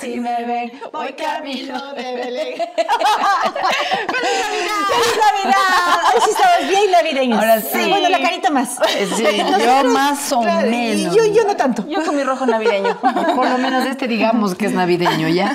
si me ven, voy camino de Belén. ¡Feliz Navidad! ¡Feliz Navidad! Ay, sí estabas bien navideños. Ahora sí. sí. Bueno, la carita más. Sí, yo más o menos. Y yo, yo no tanto. Yo con mi rojo navideño. Por lo menos este digamos que es navideño, ¿ya?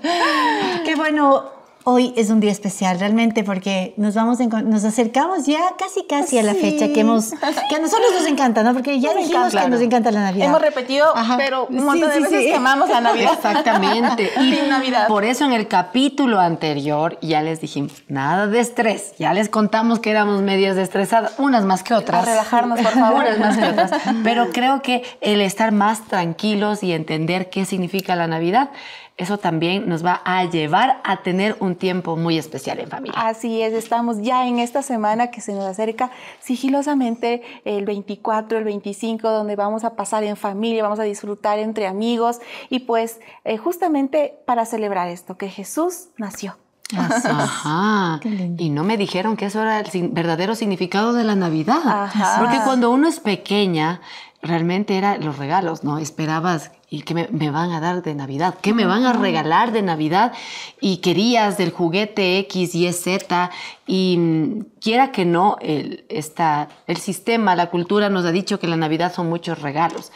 Qué bueno hoy es un día especial realmente porque nos vamos nos acercamos ya casi casi a la fecha que hemos que a nosotros nos encanta, ¿no? Porque ya nos dijimos que nos encanta la Navidad. Hemos repetido, pero un montón de veces llamamos amamos la Navidad. Exactamente. y Navidad. Por eso en el capítulo anterior ya les dijimos nada de estrés. Ya les contamos que éramos medias estresadas, unas más que otras. A relajarnos, por favor. unas más que otras. Pero creo que el estar más tranquilos y entender qué significa la Navidad eso también nos va a llevar a tener un tiempo muy especial en familia. Así es, estamos ya en esta semana que se nos acerca sigilosamente el 24, el 25, donde vamos a pasar en familia, vamos a disfrutar entre amigos y pues eh, justamente para celebrar esto, que Jesús nació. Ajá. Y no me dijeron que eso era el verdadero significado de la Navidad. Ajá. Porque cuando uno es pequeña, realmente eran los regalos, ¿no? Esperabas y qué me, van a dar de Navidad, qué me van a regalar de Navidad y querías del juguete X, Y, Z y mm, quiera que no, el sistema, la cultura nos ha dicho que la Navidad son muchos regalos.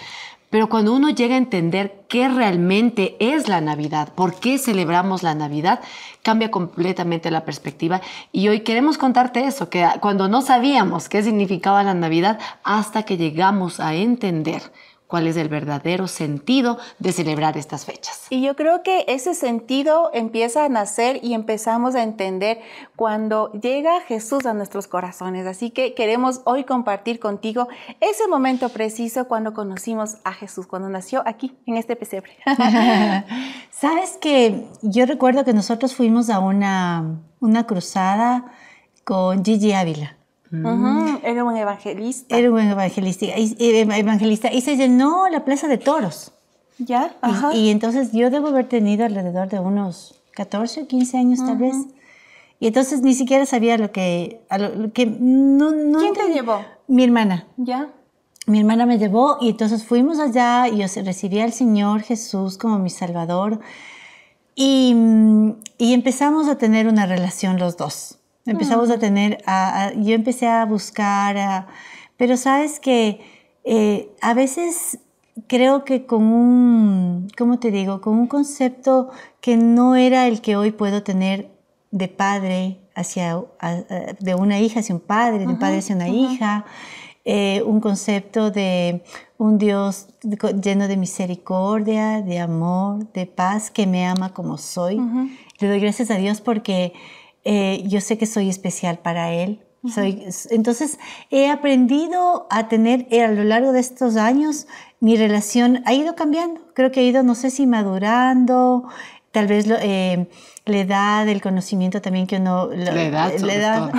Pero cuando uno llega a entender qué realmente es la Navidad, por qué celebramos la Navidad, cambia completamente la perspectiva. Y hoy queremos contarte eso, que cuando no sabíamos qué significaba la Navidad, hasta que llegamos a entender cuál es el verdadero sentido de celebrar estas fechas. Y yo creo que ese sentido empieza a nacer y empezamos a entender cuando llega Jesús a nuestros corazones. Así que queremos hoy compartir contigo ese momento preciso cuando conocimos a Jesús, cuando nació aquí en este pesebre. Sabes que yo recuerdo que nosotros fuimos a una, una cruzada con Gigi Ávila. Mm. Era un evangelista. Era un evangelista. Y, eh, evangelista. Y se llenó la plaza de toros. Ya, y, ajá. Y, entonces yo debo haber tenido alrededor de unos 14 o 15 años tal vez. Y entonces ni siquiera sabía lo que... que no, ¿Quién te llevó? Mi hermana. Ya. Mi hermana me llevó y entonces fuimos allá y yo recibí al Señor Jesús como mi Salvador. Y, mm, y empezamos a tener una relación los dos. Empezamos a tener, yo empecé a buscar, pero sabes que eh, a veces creo que con un, ¿cómo te digo? Con un concepto que no era el que hoy puedo tener de padre hacia, de una hija hacia un padre, de un padre hacia una hija. Eh, un concepto de un Dios lleno de misericordia, de amor, de paz, que me ama como soy. Le doy gracias a Dios porque eh, yo sé que soy especial para Él. soy, entonces, he aprendido a tener eh, a lo largo de estos años, mi relación ha ido cambiando. Creo que ha ido, no sé si madurando, tal vez eh, la edad, el conocimiento también que uno... la edad, la edad,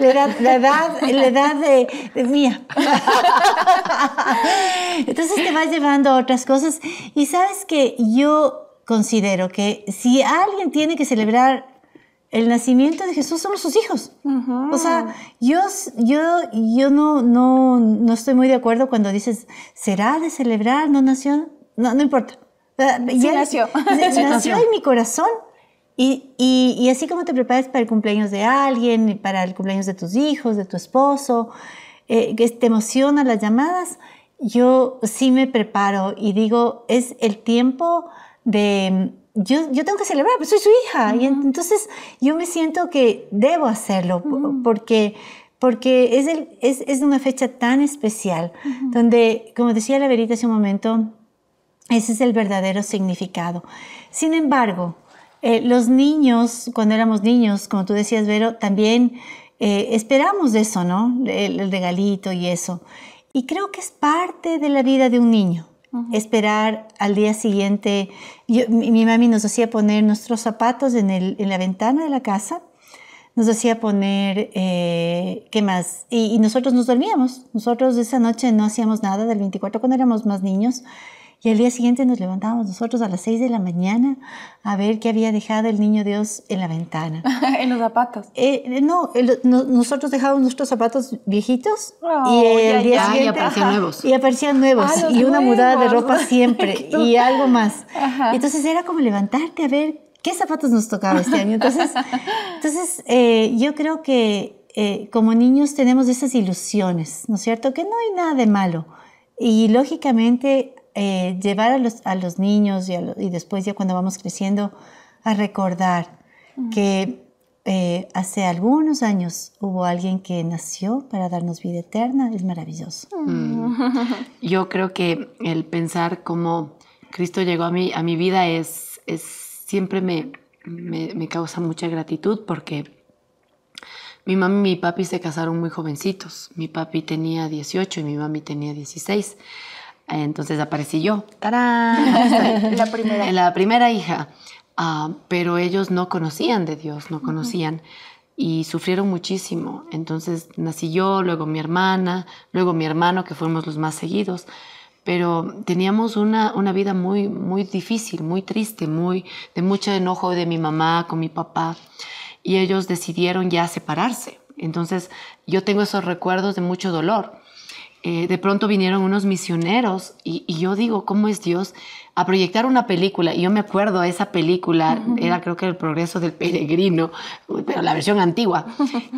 la edad, la edad, de, de mía. Entonces te vas llevando a otras cosas. Y sabes que yo considero que si alguien tiene que celebrar el nacimiento de Jesús somos sus hijos. O sea, yo, yo, yo no, no, estoy muy de acuerdo cuando dices, ¿será de celebrar? ¿No nació? No, no importa. ya nació. Nació en mi corazón. Y, así como te preparas para el cumpleaños de alguien, para el cumpleaños de tus hijos, de tu esposo, eh, que te emocionan las llamadas, yo sí me preparo y digo, es el tiempo de yo, tengo que celebrar, pero pues, soy su hija. Y entonces yo me siento que debo hacerlo porque, porque es, una fecha tan especial, donde, como decía la Verita hace un momento, ese es el verdadero significado. Sin embargo, eh, los niños, cuando éramos niños, como tú decías, Vero, también eh, esperamos eso, ¿no? el regalito y eso. Y creo que es parte de la vida de un niño. Esperar al día siguiente. mi, mami nos hacía poner nuestros zapatos en, la ventana de la casa nos hacía poner, eh, ¿qué más? Y, y, nosotros nos dormíamos. Nosotros esa noche no hacíamos nada del 24 cuando éramos más niños. Y al día siguiente nos levantábamos nosotros a las 6 de la mañana a ver qué había dejado el niño Dios en la ventana. en los zapatos. Eh, eh, no, nosotros dejábamos nuestros zapatos viejitos y el oh, día siguiente. Ah, y aparecían nuevos. Y aparecían nuevos. Ah, y una mudada de ropa siempre. y algo más. Entonces era como levantarte a ver qué zapatos nos tocaba este año. Entonces, entonces eh, yo creo que como niños tenemos esas ilusiones, ¿no es cierto? Que no hay nada de malo. Y lógicamente eh, llevar a los, a los niños y, después ya cuando vamos creciendo a recordar que eh, hace algunos años hubo alguien que nació para darnos vida eterna, es maravilloso. Mm. Yo creo que el pensar cómo Cristo llegó a mi, a mi vida es, es siempre me, causa mucha gratitud porque... Mi mami y mi papi se casaron muy jovencitos. Mi papi tenía 18 y mi mami tenía 16. Entonces aparecí yo. ¡Tarán! Este, la primera. La primera hija. Ah, pero ellos no conocían de Dios, no conocían. Y sufrieron muchísimo. Entonces nací yo, luego mi hermana, luego mi hermano, que fuimos los más seguidos. Pero teníamos una, una vida muy, muy difícil, muy triste, muy, de mucho enojo de mi mamá con mi papá. Y ellos decidieron ya separarse. Entonces yo tengo esos recuerdos de mucho dolor eh, de pronto vinieron unos misioneros y, yo digo, ¿cómo es Dios? A proyectar una película. Y yo me acuerdo, esa película era creo que El progreso del peregrino, pero la versión antigua.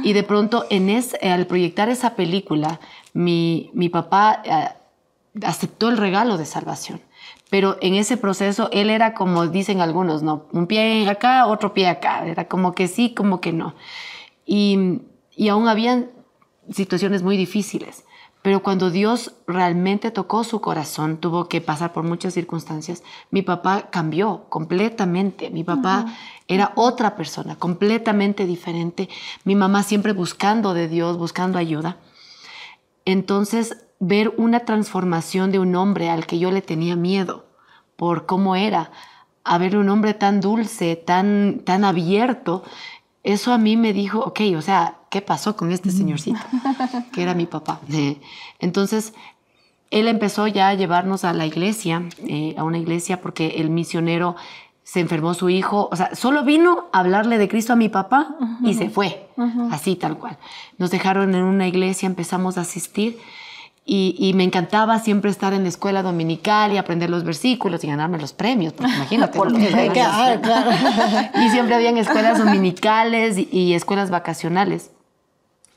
Y de pronto, en es, eh, al proyectar esa película, mi, mi papá eh, aceptó el regalo de salvación. Pero en ese proceso él era como dicen algunos, ¿no? Un pie acá, otro pie acá. Era como que sí, como que no. Y, y aún habían situaciones muy difíciles. Pero cuando Dios realmente tocó su corazón, tuvo que pasar por muchas circunstancias, mi papá cambió completamente. Mi papá era otra persona, completamente diferente. Mi mamá siempre buscando de Dios, buscando ayuda. Entonces, ver una transformación de un hombre al que yo le tenía miedo por cómo era, a ver un hombre tan dulce, tan, tan abierto, eso a mí me dijo, ok, o sea, ¿qué pasó con este señorcito? que era mi papá. Entonces, él empezó ya a llevarnos a la iglesia, eh, a una iglesia, porque el misionero se enfermó su hijo, o sea, solo vino a hablarle de Cristo a mi papá y se fue, así tal cual. Nos dejaron en una iglesia, empezamos a asistir y, me encantaba siempre estar en la escuela dominical y aprender los versículos y ganarme los premios, imagínate. y siempre habían escuelas dominicales y escuelas vacacionales.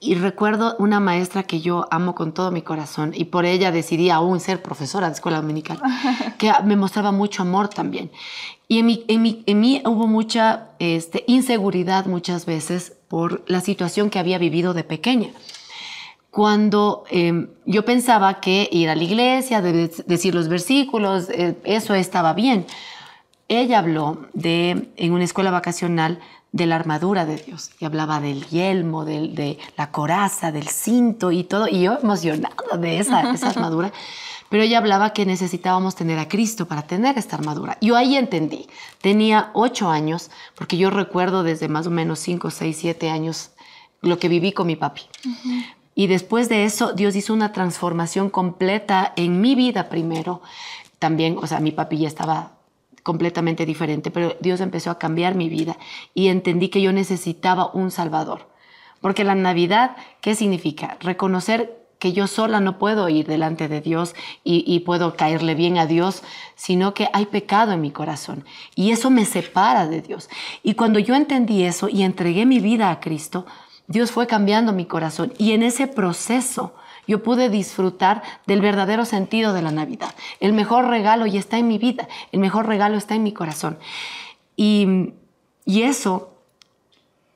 Y recuerdo una maestra que yo amo con todo mi corazón y por ella decidí aún ser profesora de escuela dominical, que me mostraba mucho amor también. Y en, en, mí hubo mucha este, inseguridad muchas veces por la situación que había vivido de pequeña. Cuando em, yo pensaba que ir a la iglesia, decir los versículos, eh, eso estaba bien. Ella habló de, en una escuela vacacional de la armadura de Dios y hablaba del yelmo, del, de la coraza, del cinto y todo, y yo emocionada de esa, esa armadura, pero ella hablaba que necesitábamos tener a Cristo para tener esta armadura. Yo ahí entendí, tenía ocho años, porque yo recuerdo desde más o menos cinco, seis, siete años lo que viví con mi papi. Y después de eso, Dios hizo una transformación completa en mi vida primero. También, o sea, mi papi ya estaba completamente diferente, pero Dios empezó a cambiar mi vida y entendí que yo necesitaba un Salvador. Porque la Navidad, ¿qué significa? Reconocer que yo sola no puedo ir delante de Dios y, puedo caerle bien a Dios, sino que hay pecado en mi corazón y eso me separa de Dios. Y cuando yo entendí eso y entregué mi vida a Cristo, Dios fue cambiando mi corazón y en ese proceso yo pude disfrutar del verdadero sentido de la Navidad. El mejor regalo ya está en mi vida, el mejor regalo está en mi corazón. Y, eso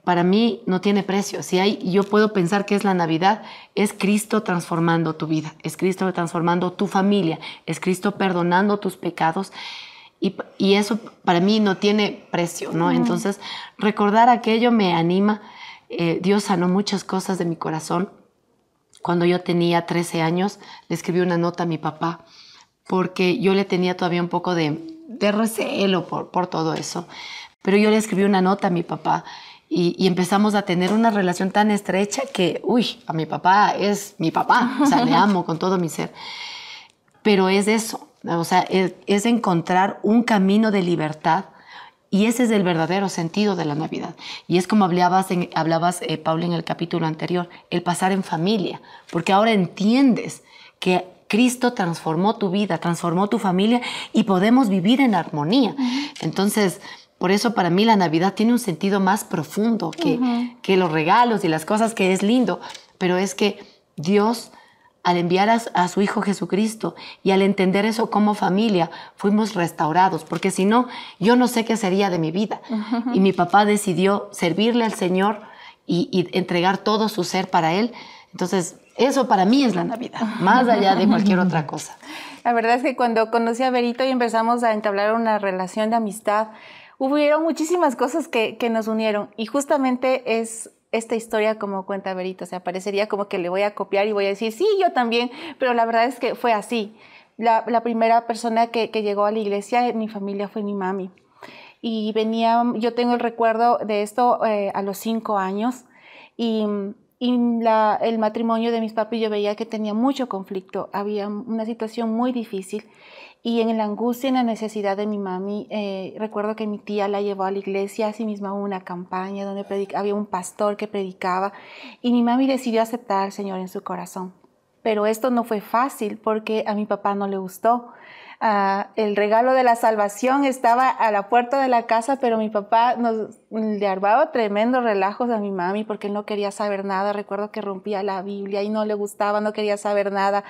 para mí no tiene precio. Si hay, yo puedo pensar que es la Navidad, es Cristo transformando tu vida, es Cristo transformando tu familia, es Cristo perdonando tus pecados. Y, eso para mí no tiene precio, ¿no? Entonces, recordar aquello me anima. Eh, Dios sanó muchas cosas de mi corazón cuando yo tenía 13 años, le escribí una nota a mi papá porque yo le tenía todavía un poco de, de recelo por, por todo eso. Pero yo le escribí una nota a mi papá y, empezamos a tener una relación tan estrecha que, uy, a mi papá es mi papá, o sea, le amo con todo mi ser. Pero es eso, o sea, es encontrar un camino de libertad y ese es el verdadero sentido de la Navidad. Y es como hablabas, en, hablabas eh, Paula, en el capítulo anterior, el pasar en familia, porque ahora entiendes que Cristo transformó tu vida, transformó tu familia y podemos vivir en armonía. Entonces, por eso para mí la Navidad tiene un sentido más profundo que los regalos y las cosas que es lindo, pero es que Dios al enviar a, su Hijo Jesucristo y al entender eso como familia, fuimos restaurados, porque si no, yo no sé qué sería de mi vida. Y mi papá decidió servirle al Señor y, entregar todo su ser para Él. Entonces, eso para mí es la Navidad, más allá de cualquier otra cosa. La verdad es que cuando conocí a Berito y empezamos a entablar una relación de amistad, hubieron muchísimas cosas que nos unieron y justamente es esta historia como cuenta Verito. O sea, parecería como que le voy a copiar y voy a decir, sí, yo también, pero la verdad es que fue así. La, primera persona que, llegó a la iglesia en mi familia fue mi mami. Y venía, yo tengo el recuerdo de esto eh, a los cinco años y, el matrimonio de mis papis yo veía que tenía mucho conflicto, había una situación muy difícil y en la angustia, en la necesidad de mi mami, eh, recuerdo que mi tía la llevó a la iglesia, así misma hubo una campaña donde había un pastor que predicaba y mi mami decidió aceptar al Señor en su corazón. Pero esto no fue fácil porque a mi papá no le gustó. Ah, el regalo de la salvación estaba a la puerta de la casa, pero mi papá nos, le armaba tremendos relajos a mi mami porque él no quería saber nada. Recuerdo que rompía la Biblia y no le gustaba, no quería saber nada.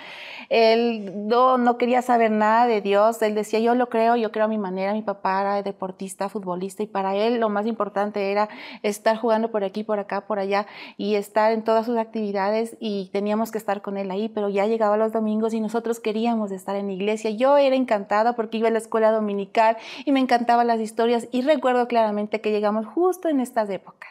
Él no, quería saber nada de Dios. Él decía, yo lo creo, yo creo a mi manera. Mi papá era deportista, futbolista y para él lo más importante era estar jugando por aquí, por acá, por allá y estar en todas sus actividades y teníamos que estar con él ahí, pero ya llegaba los domingos y nosotros queríamos estar en iglesia. Yo era encantada porque iba a la escuela dominical y me encantaban las historias y recuerdo claramente que llegamos justo en estas épocas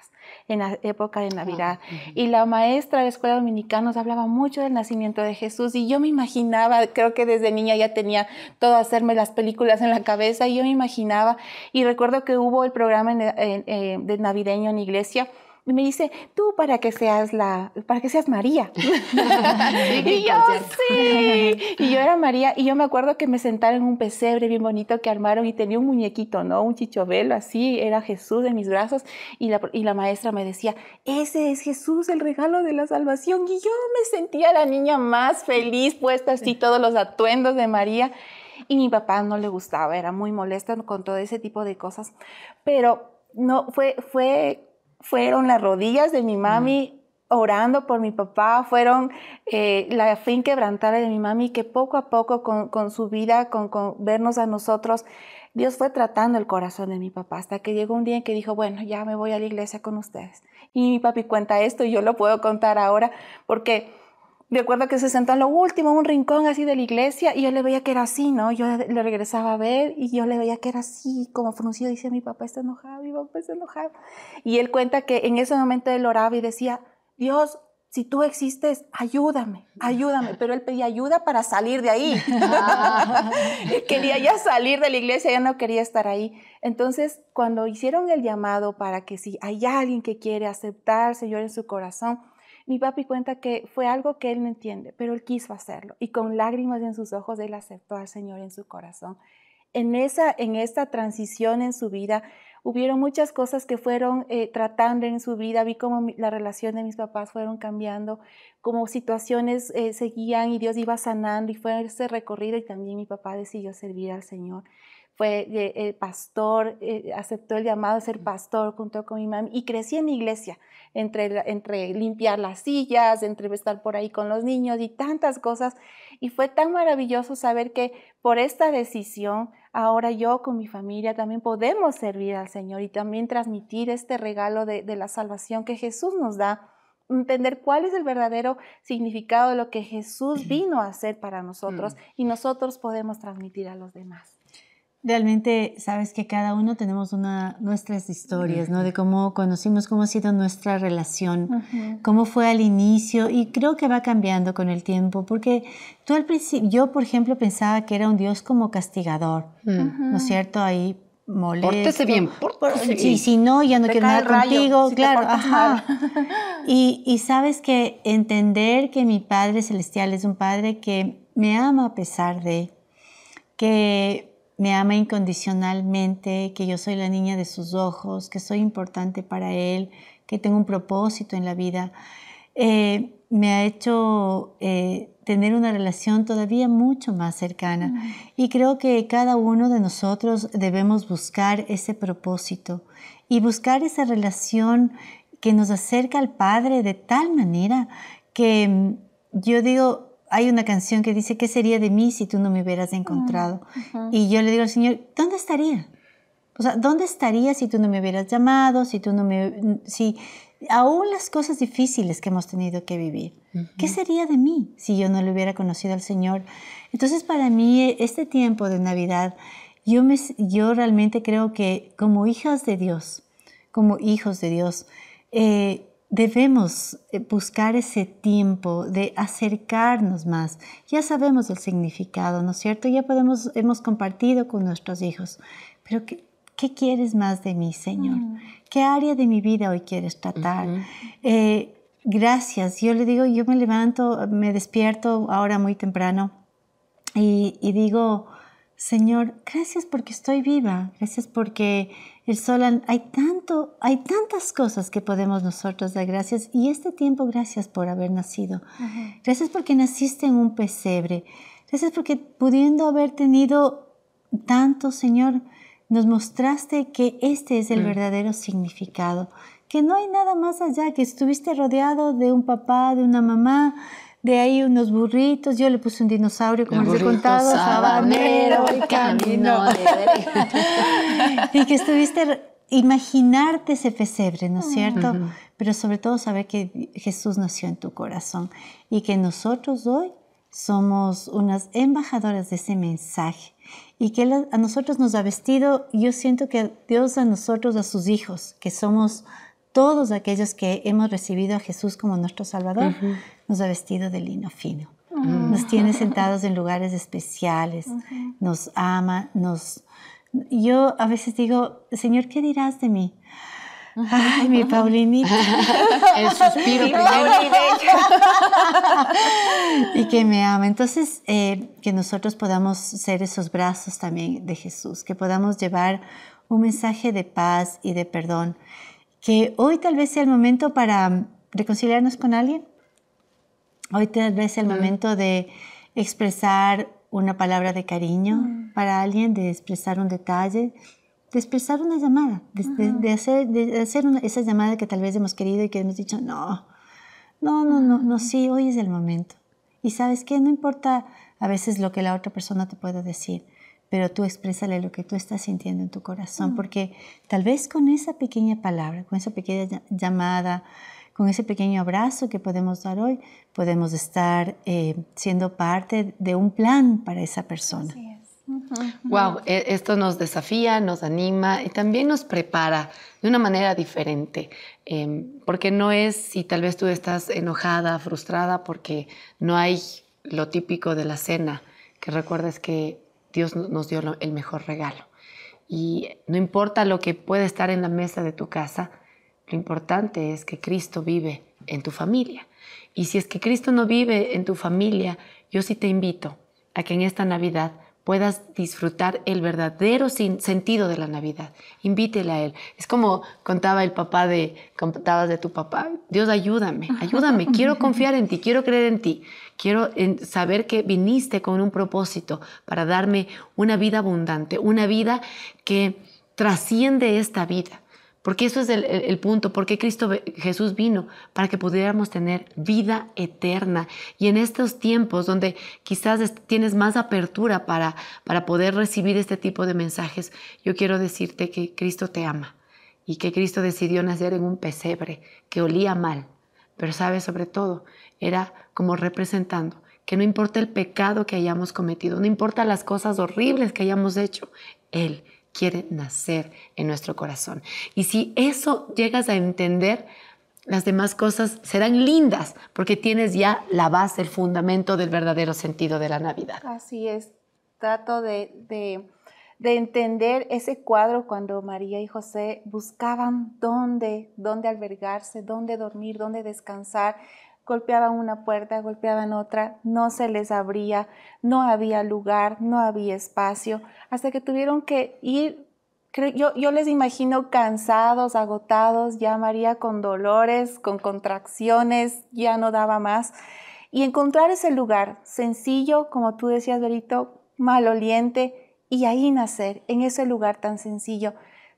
en la época de Navidad. Ah, y la maestra de la escuela dominicana nos hablaba mucho del nacimiento de Jesús y yo me imaginaba, creo que desde niña ya tenía todo hacerme las películas en la cabeza y yo me imaginaba y recuerdo que hubo el programa eh, de navideño en iglesia y me dice, tú para que seas la, para que seas María. y yo, sí. Y yo era María, y yo me acuerdo que me sentaron en un pesebre bien bonito que armaron y tenía un muñequito, ¿no? Un chichovelo, así, era Jesús en mis brazos. Y la, y la maestra me decía, ese es Jesús, el regalo de la salvación. Y yo me sentía la niña más feliz, puesta así todos los atuendos de María. Y mi papá no le gustaba, era muy molesta con todo ese tipo de cosas. Pero no, fue, fue fueron las rodillas de mi mami orando por mi papá, fueron eh, la fin quebrantada de mi mami, que poco a poco con, su vida, con, con, vernos a nosotros, Dios fue tratando el corazón de mi papá hasta que llegó un día en que dijo, bueno, ya me voy a la iglesia con ustedes. Y mi papi cuenta esto y yo lo puedo contar ahora porque Recuerdo que se sentó en lo último, un rincón así de la iglesia, y yo le veía que era así, ¿no? Yo le regresaba a ver y yo le veía que era así, como fruncido, dice, mi papá está enojado, mi papá está enojado. Y él cuenta que en ese momento él oraba y decía, Dios, si tú existes, ayúdame, ayúdame. Pero él pedía ayuda para salir de ahí. Ah. quería ya salir de la iglesia, ya no quería estar ahí. Entonces, cuando hicieron el llamado para que si hay alguien que quiere aceptar, Señor, en su corazón, mi papi cuenta que fue algo que él no entiende, pero él quiso hacerlo y con lágrimas en sus ojos él aceptó al Señor en su corazón. En, esa, en esta transición en su vida, hubieron muchas cosas que fueron eh, tratando en su vida, vi cómo la relación de mis papás fueron cambiando, cómo situaciones eh, seguían y Dios iba sanando y fue ese recorrido y también mi papá decidió servir al Señor fue eh, el pastor, eh, aceptó el llamado de ser pastor junto con mi mamá y crecí en iglesia, entre, entre limpiar las sillas, entre estar por ahí con los niños y tantas cosas. Y fue tan maravilloso saber que por esta decisión, ahora yo con mi familia también podemos servir al Señor y también transmitir este regalo de, la salvación que Jesús nos da entender cuál es el verdadero significado de lo que Jesús vino a hacer para nosotros mm. y nosotros podemos transmitir a los demás. Realmente sabes que cada uno tenemos una, nuestras historias, ¿no? De cómo conocimos, cómo ha sido nuestra relación, cómo fue al inicio y creo que va cambiando con el tiempo, porque tú al principio, yo por ejemplo pensaba que era un Dios como castigador, ¿no es cierto? Ahí molesto. Pórtese bien, Y si no, ya no quiero nada contigo, claro. Ajá. Y, y sabes que entender que mi Padre Celestial es un Padre que me ama a pesar de que me ama incondicionalmente, que yo soy la niña de sus ojos, que soy importante para Él, que tengo un propósito en la vida, eh, me ha hecho eh, tener una relación todavía mucho más cercana. Y creo que cada uno de nosotros debemos buscar ese propósito y buscar esa relación que nos acerca al Padre de tal manera que mm, yo digo, hay una canción que dice, ¿qué sería de mí si tú no me hubieras encontrado? Y yo le digo al Señor, ¿dónde estaría? O sea, ¿dónde estaría si tú no me hubieras llamado, si tú no me... Si, aún las cosas difíciles que hemos tenido que vivir. ¿Qué sería de mí si yo no le hubiera conocido al Señor? Entonces, para mí, este tiempo de Navidad, yo, me, yo realmente creo que como hijas de Dios, como hijos de Dios, eh, debemos eh, buscar ese tiempo de acercarnos más. Ya sabemos el significado, ¿no es cierto? Ya podemos, hemos compartido con nuestros hijos. Pero ¿qué, quieres más de mí, Señor? Mm. ¿Qué área de mi vida hoy quieres tratar? Eh, gracias. Yo le digo, yo me levanto, me despierto ahora muy temprano y digo, Señor, gracias porque estoy viva, gracias porque el sol, hay tanto, hay tantas cosas que podemos nosotros dar gracias y este tiempo gracias por haber nacido. Gracias porque naciste en un pesebre. Gracias porque pudiendo haber tenido tanto, Señor, nos mostraste que este es el mm. verdadero significado, que no hay nada más allá, que estuviste rodeado de un papá, de una mamá, de ahí unos burritos, yo le puse un dinosaurio, como les he contado, sabanero, y camino. y que estuviste, imaginarte ese pesebre, ¿no es mm. cierto? Pero sobre todo saber que Jesús nació en tu corazón y que nosotros hoy somos unas embajadoras de ese mensaje y que a nosotros nos ha vestido, yo siento que Dios a nosotros, a sus hijos, que somos todos aquellos que hemos recibido a Jesús como nuestro Salvador, nos ha vestido de lino fino, nos tiene sentados en lugares especiales, nos ama, nos... Yo a veces digo, Señor, ¿qué dirás de mí? Ay, mi Paulinita. El suspiro mi y que me ama. Entonces, eh, que nosotros podamos ser esos brazos también de Jesús, que podamos llevar un mensaje de paz y de perdón. Que hoy tal vez sea el momento para reconciliarnos con alguien, Hoy tal vez el momento de expresar una palabra de cariño para alguien, de expresar un detalle, de expresar una llamada, de, hacer, hacer esa llamada que tal vez hemos querido y que hemos dicho, no, no, no, no, no, sí, hoy es el momento. Y sabes que no importa a veces lo que la otra persona te pueda decir, pero tú exprésale lo que tú estás sintiendo en tu corazón, porque tal vez con esa pequeña palabra, con esa pequeña llamada, con ese pequeño abrazo que podemos dar hoy, podemos estar eh, siendo parte de un plan para esa persona. Wow, e, esto nos desafía, nos anima y también nos prepara de una manera diferente, em, porque no es si tal vez tú estás enojada, frustrada, porque no hay lo típico de la cena, que recuerdes que Dios nos dio el mejor regalo. Y no importa lo que pueda estar en la mesa de tu casa, lo importante es que Cristo vive en tu familia. Y si es que Cristo no vive en tu familia, yo sí te invito a que en esta Navidad puedas disfrutar el verdadero sentido de la Navidad. Invítela a él. Es como contaba el papá de, contabas de tu papá, Dios ayúdame, ayúdame, quiero confiar en ti, quiero creer en ti, quiero eh, saber que viniste con un propósito para darme una vida abundante, una vida que trasciende esta vida. Porque eso es el, punto, porque Cristo Jesús vino para que pudiéramos tener vida eterna. Y en estos tiempos donde quizás tienes más apertura para, para poder recibir este tipo de mensajes, yo quiero decirte que Cristo te ama y que Cristo decidió nacer en un pesebre que olía mal, pero sabe sobre todo, era como representando que no importa el pecado que hayamos cometido, no importa las cosas horribles que hayamos hecho, Él quiere nacer en nuestro corazón. Y si eso llegas a entender, las demás cosas serán lindas porque tienes ya la base, el fundamento del verdadero sentido de la Navidad. Así es. Trato de, de, de entender ese cuadro cuando María y José buscaban dónde, dónde albergarse, dónde dormir, dónde descansar, golpeaban una puerta, golpeaban otra, no se les abría, no había lugar, no había espacio, hasta que tuvieron que ir, yo, les imagino cansados, agotados, ya María con dolores, con contracciones, ya no daba más. Y encontrar ese lugar sencillo, como tú decías, Berito, maloliente, y ahí nacer, en ese lugar tan sencillo.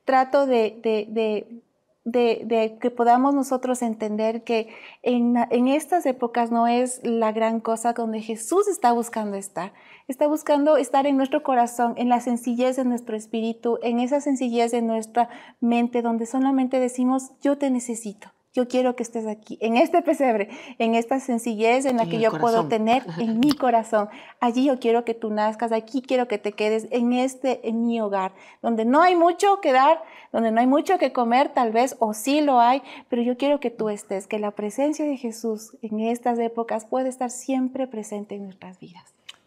Trato de de, que podamos nosotros entender que en, en, estas épocas no es la gran cosa donde Jesús está buscando estar. Está buscando estar en nuestro corazón, en la sencillez de nuestro espíritu, en esa sencillez de nuestra mente, donde solamente decimos, yo te necesito yo quiero que estés aquí, en este pesebre, en esta sencillez en la que yo puedo tener en mi corazón. Allí yo quiero que tú nazcas, aquí quiero que te quedes, en este, en mi hogar, donde no hay mucho que dar, donde no hay mucho que comer tal vez, o sí lo hay, pero yo quiero que tú estés, que la presencia de Jesús en estas épocas puede estar siempre presente en nuestras vidas.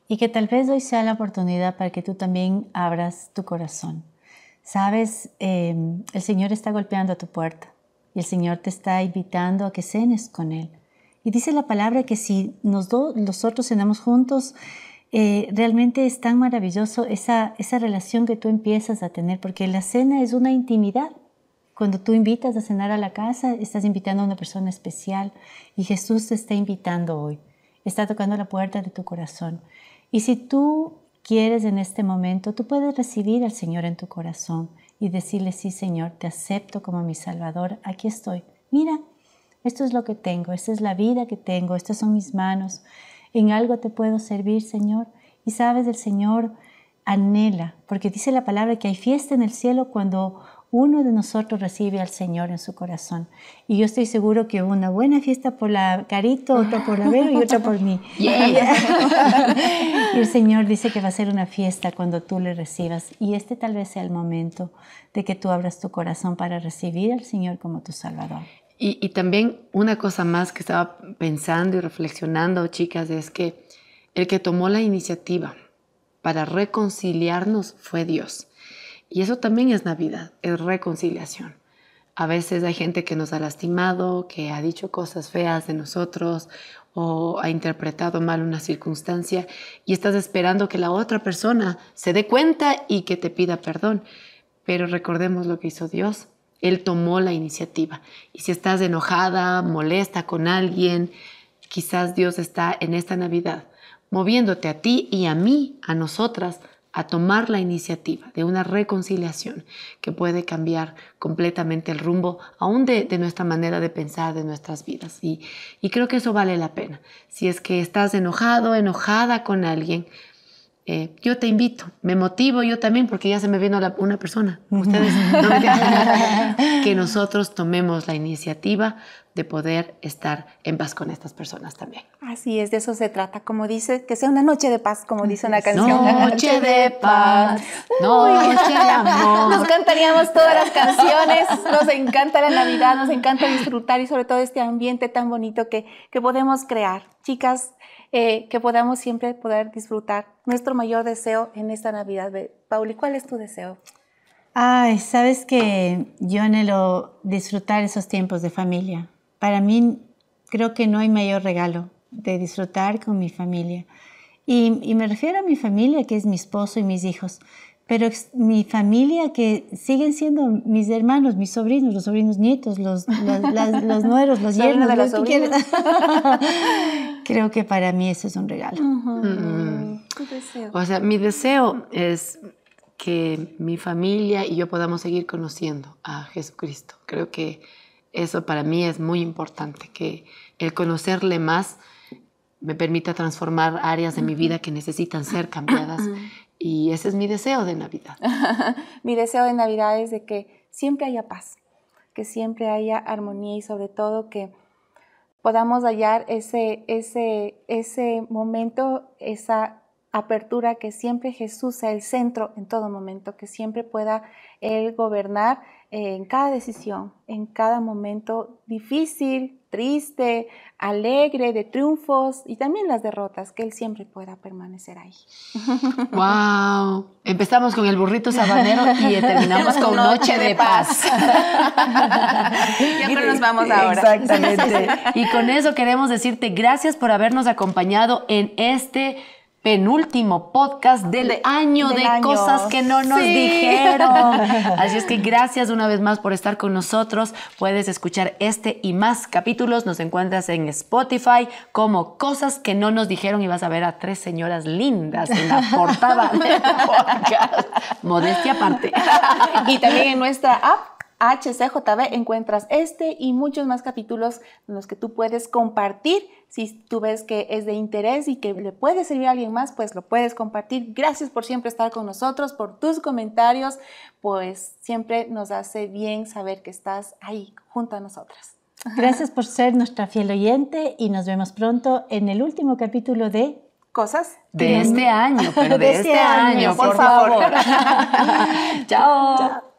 Y que tal vez hoy sea la oportunidad para que tú también abras tu corazón. Sabes, eh, el Señor está golpeando a tu puerta y el Señor te está invitando a que cenes con Él. Y dice la palabra que si nosotros cenamos juntos, eh, realmente es tan maravilloso esa, esa relación que tú empiezas a tener, porque la cena es una intimidad. Cuando tú invitas a cenar a la casa, estás invitando a una persona especial y Jesús te está invitando hoy, está tocando la puerta de tu corazón. Y si tú quieres en este momento, tú puedes recibir al Señor en tu corazón y decirle, sí Señor, te acepto como mi Salvador, aquí estoy. Mira, esto es lo que tengo, esta es la vida que tengo, estas son mis manos, en algo te puedo servir Señor. Y sabes, el Señor anhela, porque dice la palabra que hay fiesta en el cielo cuando uno de nosotros recibe al Señor en su corazón. Y yo estoy seguro que una buena fiesta por la Carito, otra por la Vero y otra por mí. y el Señor dice que va a ser una fiesta cuando tú le recibas. Y este tal vez sea el momento de que tú abras tu corazón para recibir al Señor como tu Salvador. y también una cosa más que estaba pensando y reflexionando, chicas, es que el que tomó la iniciativa para reconciliarnos fue Dios. Y eso también es Navidad, es reconciliación. A veces hay gente que nos ha lastimado, que ha dicho cosas feas de nosotros o ha interpretado mal una circunstancia y estás esperando que la otra persona se dé cuenta y que te pida perdón. Pero recordemos lo que hizo Dios. Él tomó la iniciativa. Y si estás enojada, molesta con alguien, quizás Dios está en esta Navidad moviéndote a ti y a mí, a nosotras, a tomar la iniciativa de una reconciliación que puede cambiar completamente el rumbo aún de, nuestra manera de pensar, de nuestras vidas. Y, y creo que eso vale la pena. Si es que estás enojado, enojada con alguien, eh, yo te invito, me motivo yo también, porque ya se me vino una persona, ustedes, que nosotros tomemos la iniciativa de poder estar en paz con estas personas también. Así es, de eso se trata, como dice, que sea una noche de paz, como dice una canción. Noche de paz, noche de amor. Nos cantaríamos todas las canciones, nos encanta la Navidad, nos encanta disfrutar y sobre todo este ambiente tan bonito que, que podemos crear. Chicas, eh, que podamos siempre poder disfrutar nuestro mayor deseo en esta Navidad. Pauli, ¿cuál es tu deseo? Ay, sabes que yo anhelo disfrutar esos tiempos de familia. Para mí creo que no hay mayor regalo de disfrutar con mi familia. Y, me refiero a mi familia, que es mi esposo y mis hijos, pero mi familia que siguen siendo mis hermanos, mis sobrinos, los sobrinos nietos, los, los, los nueros, los yernos, los, que creo que para mí ese es un regalo. Mm, mm. deseo? O sea, mi deseo es que mi familia y yo podamos seguir conociendo a Jesucristo. Creo que eso para mí es muy importante, que el conocerle más me permita transformar áreas de mi vida que necesitan ser cambiadas. Y ese es mi deseo de Navidad. mi deseo de Navidad es de que siempre haya paz, que siempre haya armonía y sobre todo que podamos hallar ese, ese, ese momento, esa apertura, que siempre Jesús sea el centro en todo momento, que siempre pueda Él gobernar eh, en cada decisión, en cada momento difícil, triste, alegre, de triunfos y también las derrotas, que Él siempre pueda permanecer ahí. ¡Wow! Empezamos con el burrito sabanero y terminamos con Noche de Paz. Siempre nos vamos ahora. Exactamente. Y con eso queremos decirte gracias por habernos acompañado en este penúltimo podcast del año de cosas que no nos dijeron. Así es que gracias una vez más por estar con nosotros. Puedes escuchar este y más capítulos. Nos encuentras en Spotify como Cosas que no nos dijeron y vas a ver a tres señoras lindas en la portada del podcast. Modestia aparte. y también en nuestra app HCJB encuentras este y muchos más capítulos en los que tú puedes compartir. Si tú ves que es de interés y que le puede servir a alguien más, pues lo puedes compartir. Gracias por siempre estar con nosotros, por tus comentarios, pues siempre nos hace bien saber que estás ahí junto a nosotras. Gracias por ser nuestra fiel oyente y nos vemos pronto en el último capítulo de Cosas de este, este año, de, este, este año, por, favor. Chao.